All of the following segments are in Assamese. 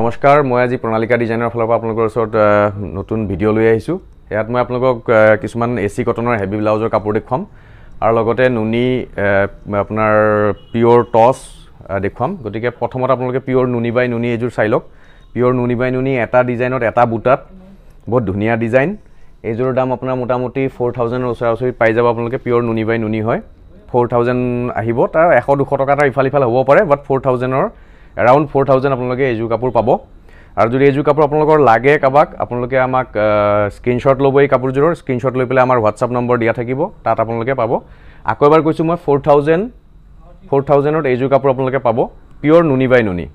নমস্কাৰ মই আজি প্ৰণালীকা ডিজাইনৰ ফালৰ পৰা আপোনালোকৰ ওচৰত নতুন ভিডিঅ' লৈ আহিছোঁ ইয়াত মই আপোনালোকক কিছুমান এ চি কটনৰ হেভি ব্লাউজৰ কাপোৰ দেখুৱাম আৰু লগতে নুনি আপোনাৰ পিয়'ৰ টচ দেখুৱাম গতিকে প্ৰথমত আপোনালোকে পিয়'ৰ নুনি বাই নুনি এইযোৰ চাই লওক পিয়'ৰ নুনি বাই নুনি এটা ডিজাইনত এটা বুটাত বহুত ধুনীয়া ডিজাইন এইযোৰৰ দাম আপোনাৰ মোটামুটি ফ'ৰ থাউজেণ্ডৰ ওচৰা ওচৰি পাই যাব আপোনালোকে পিয়ৰ নুনি বাই নুনি হয় ফ'ৰ থাউজেণ্ড আহিব তাৰ এশ দুশ টকা এটা ইফাল ইফাল হ'ব পাৰে বাট ফ'ৰ থাউজেণ্ডৰ এৰাউণ্ড ফ'ৰ থাউজেণ্ড আপোনালোকে এইযোৰ কাপোৰ পাব আৰু যদি এইযোৰ কাপোৰ আপোনালোকৰ লাগে কাবাক আপোনালোকে আমাক স্ক্ৰীণশ্বট ল'ব এই কাপোৰযোৰৰ স্ক্ৰীণশ্বট লৈ পেলাই আমাৰ হোৱাটছআপ নম্বৰ দিয়া থাকিব তাত আপোনালোকে পাব আকৌ এবাৰ কৈছোঁ মই ফ'ৰ থাউজেণ্ড ফ'ৰ থাউজেণ্ডত এইযোৰ কাপোৰ আপোনালোকে পাব পিয়'ৰ নুনি বাই নুনি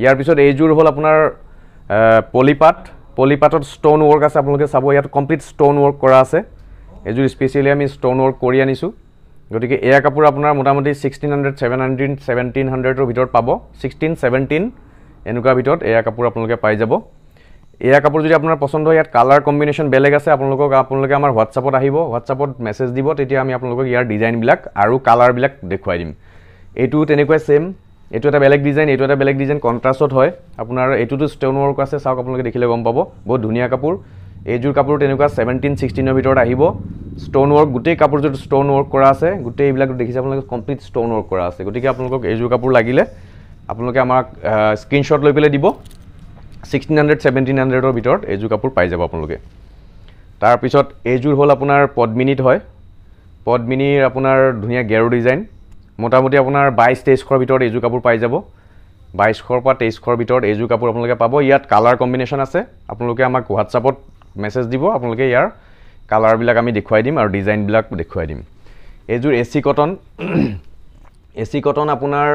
ইয়াৰ পিছত এইযোৰ হ'ল আপোনাৰ পলিপাট পলিপাটত ষ্ট'ন ৱৰ্ক আছে আপোনালোকে চাব ইয়াত কমপ্লিট ষ্ট'ন ৱৰ্ক কৰা আছে এইযোৰ স্পেচিয়েলি আমি ষ্ট'ন ৱৰ্ক কৰি আনিছোঁ গতিকে এয়া কাপোৰ আপোনাৰ মোটামুটি sixteen hundred seven hundred seventeen হাণ্ড্ৰেডৰ ভিতৰত পাব ছিক্সটিন ছেভেণ্টিন এনেকুৱা ভিতৰত এয়া কাপোৰ আপোনালোকে পাই যাব এয়া কাপোৰ যদি আপোনাৰ পচন্দ হয় ইয়াত কালাৰ কম্বিনেশ্যন বেলেগ আছে আপোনালোকক আপোনালোকে আমাৰ হোৱাটছআপত আহিব হোৱাটছআপত মেছেজ দিব তেতিয়া আমি আপোনালোকক ইয়াৰ ডিজাইনবিলাক আৰু কালাৰবিলাক দেখুৱাই দিম এইটো তেনেকুৱাই ছেম এইটো এটা বেলেগ ডিজাইন এইটো এটা বেলেগ ডিজাইন কণ্ট্ৰাষ্টত হয় আপোনাৰ এইটোতো ষ্টেন ৱৰ্ক আছে চাওক আপোনালোকে দেখিলে গম পাব বহুত ধুনীয়া কাপোৰ এইযোৰ কাপোৰ তেনেকুৱা ছেভেণ্টিন ছিক্সটিনৰ ভিতৰত আহিব ষ্ট'ন ৱৰ্ক গোটেই কাপোৰ যিটো ষ্ট'ন ৱৰ্ক কৰা আছে গোটেইবিলাক দেখিছে আপোনালোকে কমপ্লিট ষ্ট'ন ৱৰ্ক কৰা আছে গতিকে আপোনালোকক এইযোৰ কাপোৰ লাগিলে আপোনালোকে আমাক স্ক্ৰীণশ্বট লৈ পেলাই দিব ছিক্সটিন হাণ্ড্ৰেড ছেভেণ্টিন হাণ্ড্ৰেডৰ ভিতৰত এইযোৰ কাপোৰ পাই যাব আপোনালোকে তাৰপিছত এইযোৰ হ'ল আপোনাৰ পদ্মিনীত হয় পদ্মিনীৰ আপোনাৰ ধুনীয়া গেৰু ডিজাইন মোটামুটি আপোনাৰ বাইছ তেইছশৰ ভিতৰত এইযোৰ কাপোৰ পাই যাব বাইছশৰ পৰা তেইছশৰ ভিতৰত এইযোৰ কাপোৰ আপোনালোকে পাব ইয়াত কালাৰ কম্বিনেশ্যন আছে আপোনালোকে আমাক হোৱাটছআপত মেছেজ দিব আপোনালোকে ইয়াৰ কালাৰবিলাক আমি দেখুৱাই দিম আৰু ডিজাইনবিলাক দেখুৱাই দিম এইযোৰ A C cotton A C cotton আপোনাৰ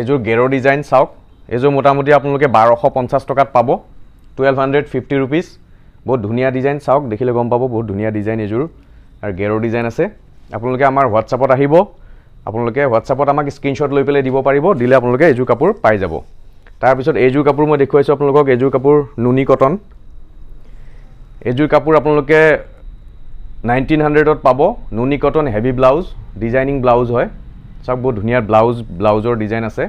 এইযোৰ গেৰৰ ডিজাইন চাওক এইযোৰ মোটামুটি আপোনালোকে বাৰশ পঞ্চাছ টকাত পাব টুৱেল্ভ হাণ্ড্ৰেড ফিফটি ৰুপিজ বহুত ধুনীয়া ডিজাইন চাওক দেখিলে গম পাব বহুত ধুনীয়া ডিজাইন এইযোৰ আৰু গেৰৰ ডিজাইন আছে আপোনালোকে আমাৰ হোৱাটছআপত আহিব আপোনালোকে হোৱাটছআপত আমাক স্ক্ৰীণশ্বট লৈ পেলাই দিব পাৰিব দিলে আপোনালোকে এইযোৰ কাপোৰ পাই যাব তাৰপিছত এইযোৰ কাপোৰ মই দেখুৱাইছোঁ আপোনালোকক এইযোৰ কাপোৰ নুনি কটন এইযোৰ কাপোৰ আপোনালোকে নাইনটিন হাণ্ড্ৰেডত পাব নুনি cotton heavy blouse designing blouse হয় চাওক বহুত ধুনীয়া ব্লাউজ ব্লাউজৰ ডিজাইন আছে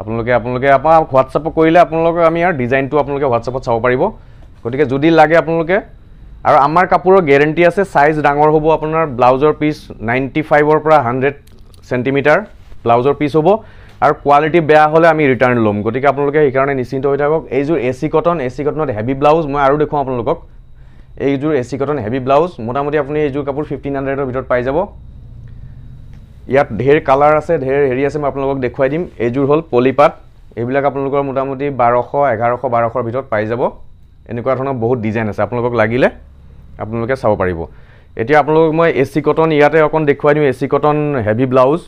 আপোনালোকে আপোনালোকে আমাৰ হোৱাটছআপত কৰিলে আপোনালোকে আমি ইয়াৰ ডিজাইনটো আপোনালোকে হোৱাটছআপত চাব পাৰিব গতিকে যদি লাগে আপোনালোকে আৰু আমাৰ কাপোৰৰ গেৰেণ্টি আছে চাইজ ডাঙৰ হ'ব আপোনাৰ ব্লাউজৰ পিচ নাইণ্টি ফাইভৰ পৰা হাণ্ড্ৰেড চেণ্টিমিটাৰ ব্লাউজৰ পিচ হ'ব আৰু কোৱালিটি বেয়া হ'লে আমি ৰিটাৰ্ণ ল'ম গতিকে আপোনালোকে সেইকাৰণে নিশ্চিন্ত হৈ থাকক এইযোৰ A C cotton A C কটনত হেভি ব্লাউজ মই আৰু দেখুৱাওঁ আপোনালোকক এইযোৰ A C cotton heavy blouse মোটামুটি আপুনি এইযোৰ কাপোৰ ফিফটিন হাণ্ড্ৰেডৰ ভিতৰত পাই যাব ইয়াত ঢেৰ কালাৰ আছে ঢেৰ হেৰি আছে মই আপোনালোকক দেখুৱাই দিম এইযোৰ হ'ল পলিপাট এইবিলাক আপোনালোকৰ মোটামুটি বাৰশ এঘাৰশ বাৰশৰ ভিতৰত পাই যাব এনেকুৱা ধৰণৰ বহুত ডিজাইন আছে আপোনালোকক লাগিলে আপোনালোকে চাব পাৰিব এতিয়া আপোনালোকক মই এ চি কটন ইয়াতে অকণ দেখুৱাই দিওঁ A C cotton heavy blouse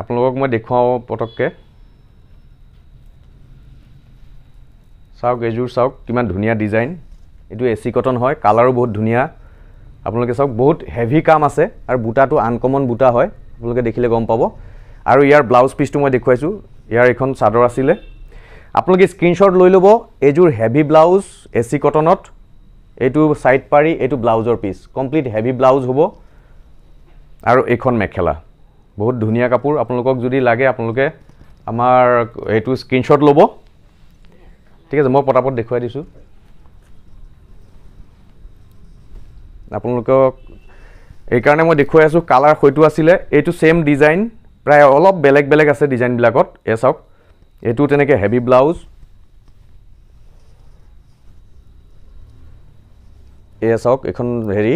আপোনালোকক মই দেখুৱাওঁ পটককৈ চাওক এইযোৰ চাওক কিমান ধুনীয়া ডিজাইন এইটো এ চি কটন হয় কালাৰো বহুত ধুনীয়া আপোনালোকে চাওক বহুত হেভি কাম আছে আৰু বুটাটো আনকমন বুটা হয় আপোনালোকে দেখিলে গম পাব আৰু ইয়াৰ ব্লাউজ পিচটো মই দেখুৱাইছোঁ ইয়াৰ এইখন চাদৰ আছিলে আপোনালোকে স্ক্ৰীণশ্বট লৈ ল'ব এইযোৰ হেভি ব্লাউজ এ চি কটনত এইটো চাইড পাৰি এইটো ব্লাউজৰ পিচ কমপ্লিট হেভি ব্লাউজ হ'ব আৰু এইখন মেখেলা বহুত ধুনীয়া কাপোৰ আপোনালোকক যদি লাগে আপোনালোকে আমাৰ এইটো স্ক্ৰীণশ্বট ল'ব ঠিক আছে মই পটাপট দেখুৱাই দিছোঁ আপোনালোকক এইকাৰণে মই দেখুৱাই আছোঁ কালাৰ সেইটো আছিলে এইটো ছেম ডিজাইন প্ৰায় অলপ বেলেগ বেলেগ আছে ডিজাইনবিলাকত এ চাওক এইটো তেনেকৈ হেভি ব্লাউজ এয়া চাওক এইখন হেৰি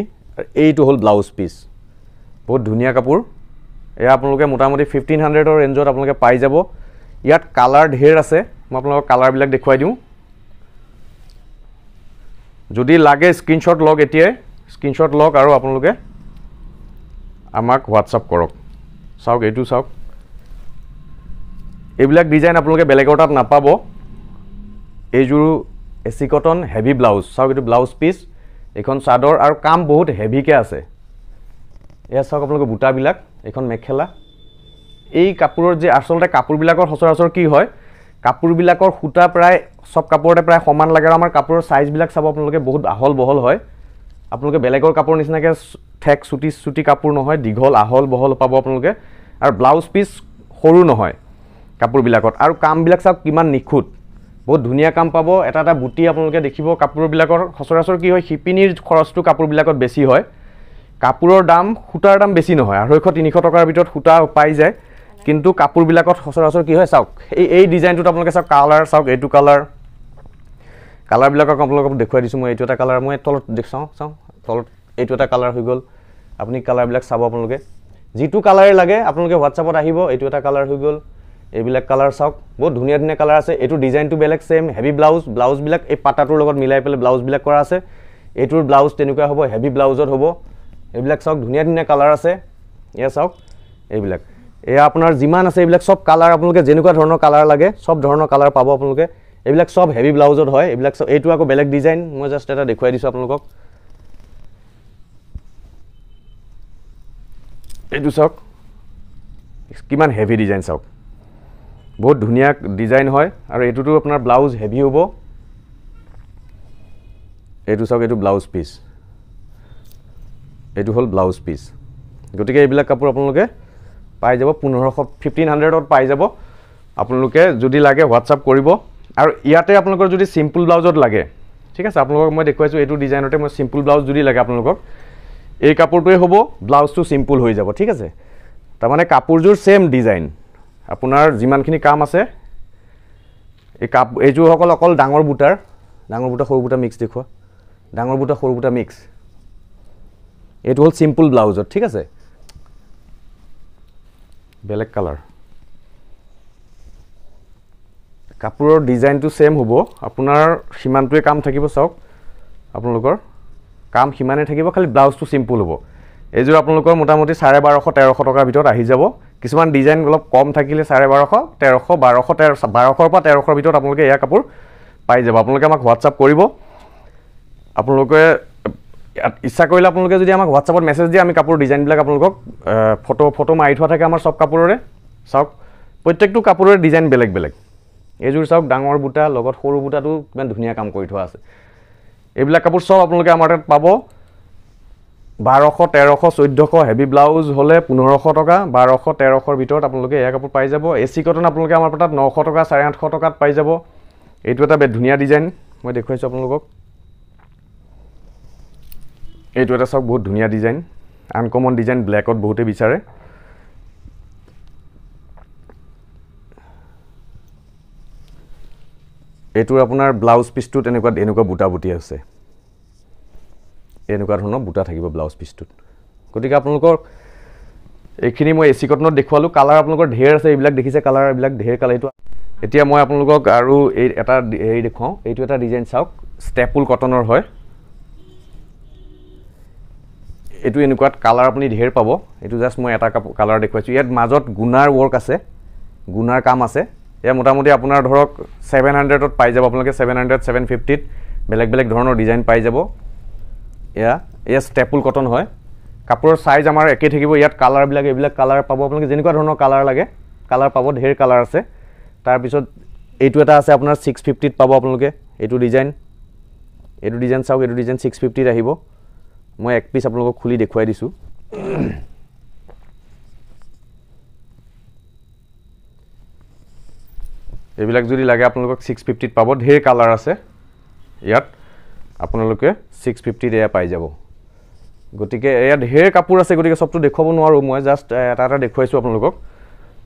এইটো হ'ল ব্লাউজ পিচ বহুত ধুনীয়া কাপোৰ এয়া আপোনালোকে মোটামুটি ফিফটিন হাণ্ড্ৰেডৰ ৰেঞ্জত আপোনালোকে পাই যাব ইয়াত কালাৰ ঢেৰ আছে মই আপোনালোকক কালাৰবিলাক দেখুৱাই দিওঁ যদি লাগে স্ক্ৰীণশ্বট লওক এতিয়াই স্ক্ৰীণশ্বট লওক আৰু আপোনালোকে আমাক হোৱাটছআপ কৰক চাওক এইটো চাওক এইবিলাক ডিজাইন আপোনালোকে বেলেগৰ তাত নাপাব এইযোৰ এচি কটন হেভি ব্লাউজ চাওক এইটো ব্লাউজ পিচ এইখন চাদৰ আৰু কাম বহুত হেভিকৈ আছে এয়া চাওক আপোনালোকে বুটাবিলাক এইখন মেখেলা এই কাপোৰৰ যে আচলতে কাপোৰবিলাকৰ সচৰাচৰ কি হয় কাপোৰবিলাকৰ সূতা প্ৰায় সব কাপোৰতে প্ৰায় সমান লাগে আৰু আমাৰ কাপোৰৰ চাইজবিলাক চাব আপোনালোকে বহুত আহল বহল হয় আপোনালোকে বেলেগৰ কাপোৰ নিচিনাকৈ ঠেক চুটি চুটি কাপোৰ নহয় দীঘল আহল বহল পাব আপোনালোকে আৰু ব্লাউজ পিচ সৰু নহয় কাপোৰবিলাকত আৰু কামবিলাক চাওক কিমান নিখুঁত বহুত ধুনীয়া কাম পাব এটা এটা বুটি আপোনালোকে দেখিব কাপোৰবিলাকৰ সচৰাচৰ কি হয় শিপিনীৰ খৰচটো কাপোৰবিলাকত বেছি হয় কাপোৰৰ দাম সূতাৰ দাম বেছি নহয় আঢ়ৈশ তিনিশ টকাৰ ভিতৰত সূতা পাই যায় কিন্তু কাপোৰবিলাকত সচৰাচৰ কি হয় চাওক এই এই ডিজাইনটোত আপোনালোকে চাওক কালাৰ চাওক এইটো কালাৰ কালাৰবিলাকক আপোনালোকক দেখুৱাই দিছোঁ মই এইটো এটা কালাৰ মই তলত দেখ চাওঁ চাওঁ তলত এইটো এটা কালাৰ হৈ গ'ল আপুনি কালাৰবিলাক চাব আপোনালোকে যিটো কালাৰে লাগে আপোনালোকে হোৱাটছআপত আহিব এইটো এটা কালাৰ হৈ গ'ল এইবিলাক কালাৰ চাওক বহুত ধুনীয়া ধুনীয়া কালাৰ আছে এইটোৰ ডিজাইনটো বেলেগ ছেম হেভি ব্লাউজ ব্লাউজবিলাক এই পাতাটোৰ লগত মিলাই পেলাই ব্লাউজবিলাক কৰা আছে এইটোৰ ব্লাউজ তেনেকুৱা হ'ব হেভি ব্লাউজত হ'ব এইবিলাক চাওক ধুনীয়া ধুনীয়া কালাৰ আছে এয়া চাওক এইবিলাক এয়া আপোনাৰ যিমান আছে এইবিলাক চব কালাৰ আপোনালোকে যেনেকুৱা ধৰণৰ কালাৰ লাগে চব ধৰণৰ কালাৰ পাব আপোনালোকে এইবিলাক সব হেভি ব্লাউজত হয় এইবিলাক সব এইটো আকৌ বেলেগ ডিজাইন মই জাষ্ট এটা দেখুৱাই দিছোঁ আপোনালোকক এইটো চাওক কিমান হেভি ডিজাইন চাওক বহুত ধুনীয়া ডিজাইন হয় আৰু এইটোতো আপোনাৰ ব্লাউজ হেভি হ'ব এইটো চাওক এইটো ব্লাউজ পিচ এইটো হ'ল ব্লাউজ পিচ গতিকে এইবিলাক কাপোৰ আপোনালোকে পাই যাব পোন্ধৰশ ফিফটিন হাণ্ড্ৰেডত পাই যাব আপোনালোকে যদি লাগে হোৱাটছআপ কৰিব আৰু ইয়াতে আপোনালোকৰ যদি চিম্পুল ব্লাউজত লাগে ঠিক আছে আপোনালোকক মই দেখুৱাইছোঁ এইটো ডিজাইনতে মই চিম্পুল ব্লাউজ যদি লাগে আপোনালোকক এই কাপোৰটোৱে হ'ব ব্লাউজটো চিম্পুল হৈ যাব ঠিক আছে তাৰমানে কাপোৰযোৰ ছেম ডিজাইন আপোনাৰ যিমানখিনি কাম আছে এই কাপ এইযোৰসকল অকল ডাঙৰ বুটাৰ ডাঙৰ বুটা সৰু বুটা মিক্স দেখুওৱা ডাঙৰ বুটা সৰু বুটা মিক্স এইটো হ'ল চিম্পুল ব্লাউজত ঠিক আছে বেলেগ কালাৰ কাপোৰৰ ডিজাইনটো চেম হ'ব আপোনাৰ সিমানটোৱে কাম থাকিব চাওক আপোনালোকৰ কাম সিমানে থাকিব খালী ব্লাউজটো চিম্পুল হ'ব এইযোৰ আপোনালোকৰ মোটামুটি চাৰে বাৰশ তেৰশ টকাৰ ভিতৰত আহি যাব কিছুমান ডিজাইন অলপ কম থাকিলে চাৰে বাৰশ তেৰশ বাৰশ তেৰ বাৰশৰ পৰা তেৰশৰ ভিতৰত আপোনালোকে এয়া কাপোৰ পাই যাব আপোনালোকে আমাক হোৱাটছআপ কৰিব আপোনালোকে ইচ্ছা কৰিলে আপোনালোকে যদি আমাক হোৱাটছআপত মেছেজ দিয়ে আমি কাপোৰ ডিজাইনবিলাক আপোনালোকক ফটো ফটো মাৰি থোৱা থাকে আমাৰ চব কাপোৰৰে চাওক প্ৰত্যেকটো কাপোৰৰে ডিজাইন বেলেগ বেলেগ এইযোৰ চাওক ডাঙৰ বুটা লগত সৰু বুটাটো কিমান ধুনীয়া কাম কৰি থোৱা আছে এইবিলাক কাপোৰ চব আপোনালোকে আমাৰ তাত পাব বাৰশ তেৰশ চৈধ্যশ হেভি ব্লাউজ হ'লে পোন্ধৰশ টকা বাৰশ তেৰশৰ ভিতৰত আপোনালোকে এয়া কাপোৰ পাই যাব এ চি কটন আপোনালোকে আমাৰ তাত নশ টকা চাৰে আঠশ টকাত পাই যাব এইটো এটা বে ধুনীয়া ডিজাইন মই দেখুৱাইছোঁ আপোনালোকক এইটো এটা চাওক বহুত ধুনীয়া ডিজাইন আনকমন ডিজাইন ব্লেকত বহুতেই বিচাৰে এইটোৰ আপোনাৰ ব্লাউজ পিচটোত এনেকুৱা এনেকুৱা বুটা বুটি আছে এনেকুৱা ধৰণৰ বুটা থাকিব ব্লাউজ পিচটোত গতিকে আপোনালোকৰ এইখিনি মই এ চি কটনত দেখুৱালোঁ কালাৰ আপোনালোকৰ ঢেৰ আছে এইবিলাক দেখিছে কালাৰ এইবিলাক ঢেৰ কালাৰ এইটো এতিয়া মই আপোনালোকক আৰু এই এটা হেৰি দেখুৱাওঁ এইটো এটা ডিজাইন চাওক ষ্টেপুল কটনৰ হয় এইটো এনেকুৱা কালাৰ আপুনি ঢেৰ পাব এইটো জাষ্ট মই এটা কালাৰ দেখুৱাইছোঁ ইয়াত মাজত গুণাৰ ৱৰ্ক আছে গুণাৰ কাম আছে এয়া মোটামুটি আপোনাৰ ধৰক ছেভেন হাণ্ড্ৰেডত পাই যাব আপোনালোকে ছেভেন হাণ্ড্ৰেড ছেভেন ফিফটিত বেলেগ বেলেগ ধৰণৰ ডিজাইন পাই যাব এয়া এয়া ষ্টেপুল কটন হয় কাপোৰৰ চাইজ আমাৰ একেই থাকিব ইয়াত কালাৰবিলাক এইবিলাক কালাৰ পাব আপোনালোকে যেনেকুৱা ধৰণৰ কালাৰ লাগে কালাৰ পাব ঢেৰ কালাৰ আছে তাৰপিছত এইটো এটা আছে আপোনাৰ ছিক্স ফিফটিত পাব আপোনালোকে এইটো ডিজাইন এইটো ডিজাইন চাওক এইটো ডিজাইন ছিক্স ফিফটিত আহিব মই এক পিচ আপোনালোকক খুলি দেখুৱাই দিছোঁ এইবিলাক যদি লাগে আপোনালোকক ছিক্স ফিফটিত পাব ঢেৰ কালাৰ আছে ইয়াত আপোনালোকে ছিক্স ফিফটিত এয়া পাই যাব গতিকে এয়া ঢেৰ কাপোৰ আছে গতিকে চবটো দেখুৱাব নোৱাৰোঁ মই জাষ্ট এটা এটা দেখুৱাইছোঁ আপোনালোকক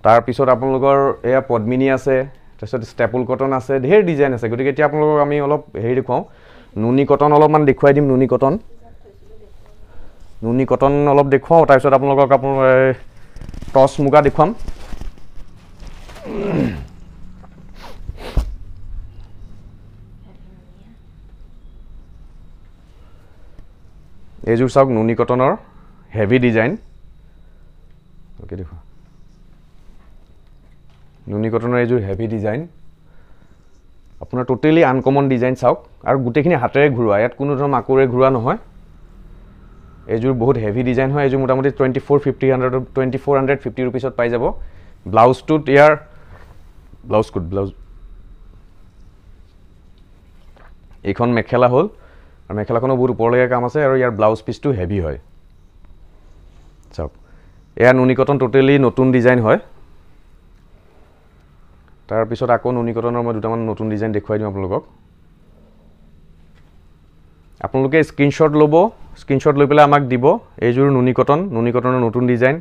তাৰপিছত আপোনালোকৰ এয়া পদ্মিনী আছে তাৰপিছত ষ্টেপুল কটন আছে ঢেৰ ডিজাইন আছে গতিকে এতিয়া আপোনালোকক আমি অলপ হেৰি দেখুৱাওঁ নুনি কটন অলপমান দেখুৱাই দিম নুনি কটন নুনি কটন অলপ দেখুৱাওঁ তাৰপিছত আপোনালোকক আপোনাৰ টচ মুগা দেখুৱাম এইযোৰ চাওক নুনি কটনৰ হেভি ডিজাইন অ'কে দেখুৱা নুনি কটনৰ এইযোৰ হেভি ডিজাইন আপোনাৰ ট'টেলি আনকমন ডিজাইন চাওক আৰু গোটেইখিনি হাতেৰে ঘূৰোৱা ইয়াত কোনো ধৰণৰ মাকুৰে ঘূৰোৱা নহয় এইযোৰ বহুত হেভি ডিজাইন হয় এইযোৰ মোটামুটি twenty four fifty hundred twenty four hundred fifty ৰুপিছত পাই যাব ব্লাউজটোত ইয়াৰ ব্লাউজ কোট ব্লাউজ এইখন মেখেলা হ'ল আৰু মেখেলাখনো বহুত ওপৰলৈকে কাম আছে আৰু ইয়াৰ ব্লাউজ পিচটো হেভি হয় চাওক এয়া নুনিকটন ট'টেলি নতুন ডিজাইন হয় তাৰপিছত আকৌ নুনিকটনৰ মই দুটামান নতুন ডিজাইন দেখুৱাই দিম আপোনালোকক আপোনালোকে স্ক্ৰীণশ্বট ল'ব স্ক্ৰীণশ্বট লৈ পেলাই আমাক দিব এইযোৰ নুনিকটন নুনিকটনৰ নতুন ডিজাইন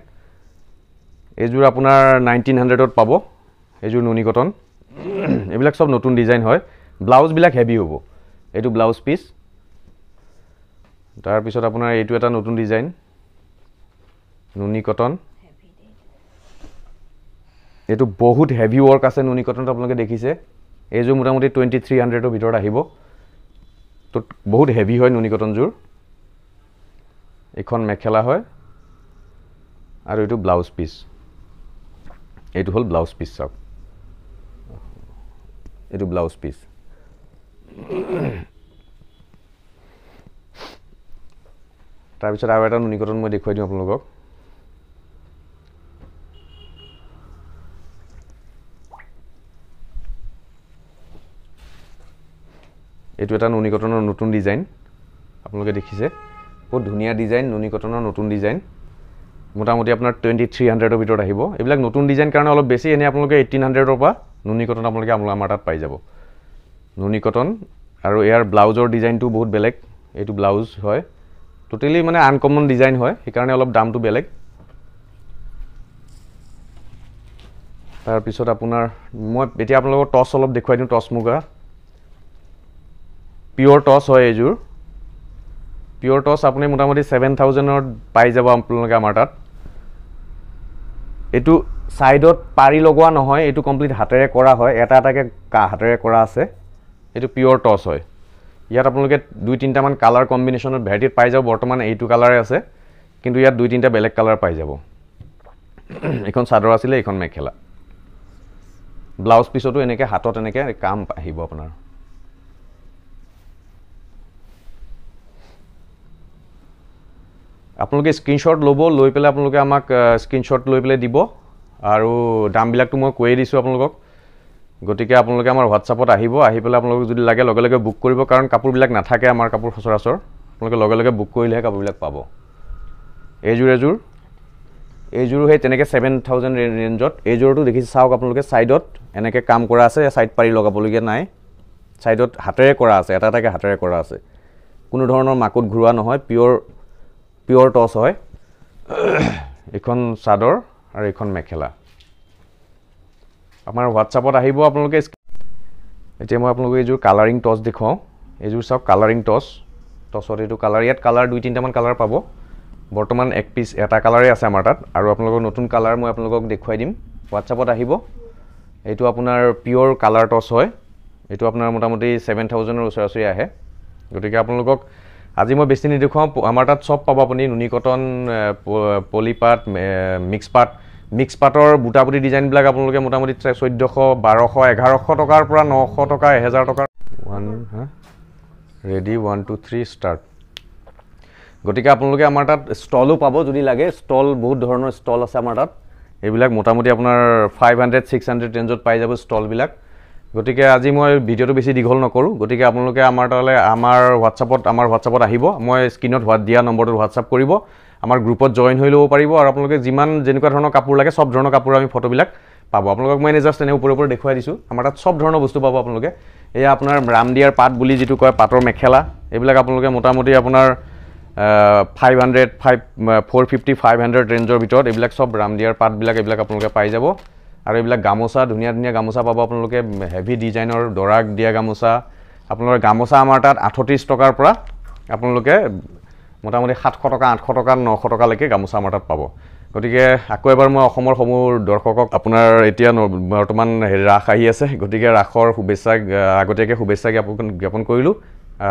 এইযোৰ আপোনাৰ নাইনটিন হাণ্ড্ৰেডত পাব এইযোৰ নুনিকটন এইবিলাক চব নতুন ডিজাইন হয় ব্লাউজবিলাক হেভি হ'ব এইটো ব্লাউজ পিচ তাৰ পিছত আপোনাৰ এইটো এটা নতুন ডিজাইন নুনি কটন এইটো বহুত হেভি ৱৰ্ক আছে নুনি কটনত আপোনালোকে দেখিছে এইযোৰ মোটামুটি টুৱেণ্টি থ্ৰী হাণ্ড্ৰেডৰ ভিতৰত আহিব তো বহুত হেভি হয় নুনি কটনযোৰ এইখন মেখেলা হয় আৰু এইটো ব্লাউজ পিচ এইটো হ'ল ব্লাউজ পিচ চাওক এইটো ব্লাউজ পিচ তাৰপিছত আৰু এটা নুনিকটন মই দেখুৱাই দিওঁ আপোনালোকক এইটো এটা নুনিকটনৰ নতুন ডিজাইন আপোনালোকে দেখিছে বহুত ধুনীয়া ডিজাইন নুনিকটনৰ নতুন ডিজাইন মোটামুটি আপোনাৰ টুৱেণ্টি থ্ৰী হাণ্ড্ৰেডৰ ভিতৰত আহিব এইবিলাক নতুন ডিজাইন কাৰণে অলপ বেছি এনেই আপোনালোকে এইটিন হাণ্ড্ৰেডৰ পৰা নুনিকটন আপোনালোকে আমাৰ তাত পাই যাব নুনিকটন আৰু ইয়াৰ ব্লাউজৰ ডিজাইনটো বহুত বেলেগ এইটো ব্লাউজ হয় টোটেলি মানে আনকমন ডিজাইন হয় সেইকাৰণে অলপ দামটো বেলেগ তাৰপিছত আপোনাৰ মই এতিয়া আপোনালোকক টচ অলপ দেখুৱাই দিওঁ টচ মুগা পিয়'ৰ টচ হয় এইযোৰ পিয়'ৰ টচ আপুনি মোটামুটি ছেভেন থাউজেণ্ডত পাই যাব আপোনালোকে আমাৰ তাত এইটো ছাইডত পাৰি লগোৱা নহয় এইটো কমপ্লিট হাতেৰে কৰা হয় এটা এটাকৈ হাতেৰে কৰা আছে এইটো পিয়'ৰ টচ হয় ইয়াত আপোনালোকে দুই তিনিটামান কালাৰ কম্বিনেশ্যনত ভেৰাইটিত পাই যাব বৰ্তমান এইটো কালাৰে আছে কিন্তু ইয়াত দুই তিনিটা বেলেগ কালাৰ পাই যাব এইখন চাদৰ আছিলে এইখন মেখেলা ব্লাউজ পিছতো এনেকৈ হাতত এনেকৈ কাম আহিব আপোনাৰ আপোনালোকে স্ক্ৰীণশ্বট ল'ব লৈ পেলাই আপোনালোকে আমাক স্ক্ৰীণশ্বট লৈ পেলাই দিব আৰু দামবিলাকতো মই কৈয়ে দিছোঁ আপোনালোকক গতিকে আপোনালোকে আমাৰ হোৱাটছআপত আহিব আহি পেলাই আপোনালোকে যদি লাগে লগে লগে বুক কৰিব কাৰণ কাপোৰবিলাক নাথাকে আমাৰ কাপোৰ সচৰাচৰ আপোনালোকে লগে লগে বুক কৰিলেহে কাপোৰবিলাক পাব এইযোৰ এযোৰ এইযোৰো সেই তেনেকৈ ছেভেন থাউজেণ্ড ৰেঞ্জত এইযোৰটো দেখিছে চাওক আপোনালোকে ছাইডত এনেকৈ কাম কৰা আছে ছাইড পাৰি লগাবলগীয়া নাই ছাইডত হাতেৰে কৰা আছে এটা এটাকৈ হাতেৰে কৰা আছে কোনো ধৰণৰ মাকুত ঘূৰোৱা নহয় পিয়'ৰ পিয়'ৰ টচ হয় এইখন চাদৰ আৰু এইখন মেখেলা আমাৰ হোৱাটছআপত আহিব আপোনালোকে এতিয়া মই আপোনালোকক এইযোৰ কালাৰিং টচ দেখুৱাওঁ এইযোৰ চাওক কালাৰিং টচ টচত এইটো কালাৰ ইয়াত কালাৰ দুই তিনিটামান কালাৰ পাব বৰ্তমান এক পিচ এটা কালাৰেই আছে আমাৰ তাত আৰু আপোনালোকৰ নতুন কালাৰ মই আপোনালোকক দেখুৱাই দিম হোৱাটছআপত আহিব এইটো আপোনাৰ পিয়ৰ কালাৰ টচ হয় এইটো আপোনাৰ মোটামুটি ছেভেন থাউজেণ্ডৰ ওচৰা ওচৰি আহে গতিকে আপোনালোকক আজি মই বেছি নেদেখুৱাওঁ আমাৰ তাত চব পাব আপুনি নুনি কটন পলিপাট মিক্স পাট মিক্স পাটৰ বুটাবুটি ডিজাইনবিলাক আপোনালোকে মোটামুটি চৈধ্যশ বাৰশ এঘাৰশ টকাৰ পৰা নশ টকা এহেজাৰ টকাৰ one ready one two three start গতিকে আপোনালোকে আমাৰ তাত ষ্টলো পাব যদি লাগে ষ্টল বহুত ধৰণৰ ষ্টল আছে আমাৰ তাত এইবিলাক মোটামুটি আপোনাৰ ফাইভ হাণ্ড্ৰেড ছিক্স হাণ্ড্ৰেড ৰেঞ্জত পাই যাব ষ্টলবিলাক গতিকে আজি মই ভিডিঅ'টো বেছি দীঘল নকৰোঁ গতিকে আপোনালোকে আমাৰ তালৈ আমাৰ হোৱাটছআপত আমাৰ হোৱাটছআপত আহিব মই স্ক্ৰীণত হোৱাত দিয়া নম্বৰটোত হোৱাটছআপ কৰিব আমাৰ গ্ৰুপত জইন হৈ ল'ব পাৰিব আৰু আপোনালোকে যিমান যেনেকুৱা ধৰণৰ কাপোৰ লাগে চব ধৰণৰ কাপোৰ আমি ফটোবিলাক পাব আপোনালোকক মই এনে জাষ্ট এনে ওপৰে ওপৰে দেখুৱাই দিছোঁ আমাৰ তাত চব ধৰণৰ বস্তু পাব আপোনালোকে এয়া আপোনাৰ ৰামদিয়াৰ পাত বুলি যিটো কয় পাটৰ মেখেলা এইবিলাক আপোনালোকে মোটামুটি আপোনাৰ five hundred five four fifty five hundred ৰেঞ্জৰ ভিতৰত এইবিলাক চব ৰামদিয়াৰ পাতবিলাক এইবিলাক আপোনালোকে পাই যাব আৰু এইবিলাক গামোচা ধুনীয়া ধুনীয়া গামোচা পাব আপোনালোকে হেভি ডিজাইনৰ দৰাক দিয়া গামোচা আপোনালোকৰ গামোচা আমাৰ তাত আঠত্ৰিছ টকাৰ পৰা আপোনালোকে মোটামুটি সাতশ টকা আঠশ টকা নশ টকালৈকে গামোচা আমাৰ তাত পাব গতিকে আকৌ এবাৰ মই অসমৰ সমূহ দৰ্শকক আপোনাৰ এতিয়া বৰ্তমান হেৰি ৰাস আহি আছে গতিকে ৰাসৰ শুভেচ্ছা আগতীয়াকৈ শুভেচ্ছা জ্ঞাপন জ্ঞাপন কৰিলোঁ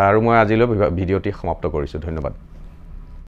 আৰু মই আজিলৈ ভিডিঅ'টি সমাপ্ত কৰিছোঁ ধন্যবাদ